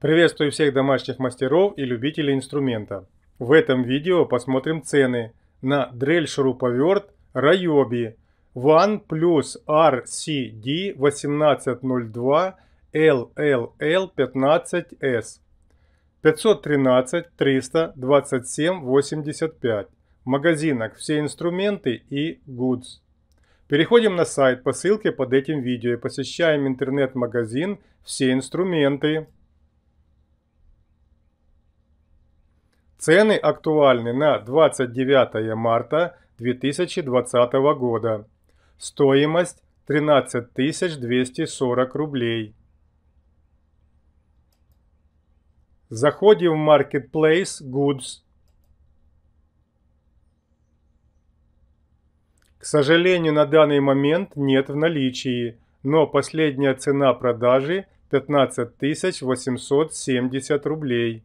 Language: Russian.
Приветствую всех домашних мастеров и любителей инструмента. В этом видео посмотрим цены на дрель-шуруповерт Rayobi One Plus RCD 1802 LLL 15S 513 327 85 в магазинах «Все инструменты» и «Goods». Переходим на сайт по ссылке под этим видео и посещаем интернет-магазин «Все инструменты». Цены актуальны на 29 марта 2020 года. Стоимость 13 240 рублей. Заходим в Marketplace Goods. К сожалению, на данный момент нет в наличии, но последняя цена продажи 15 870 рублей.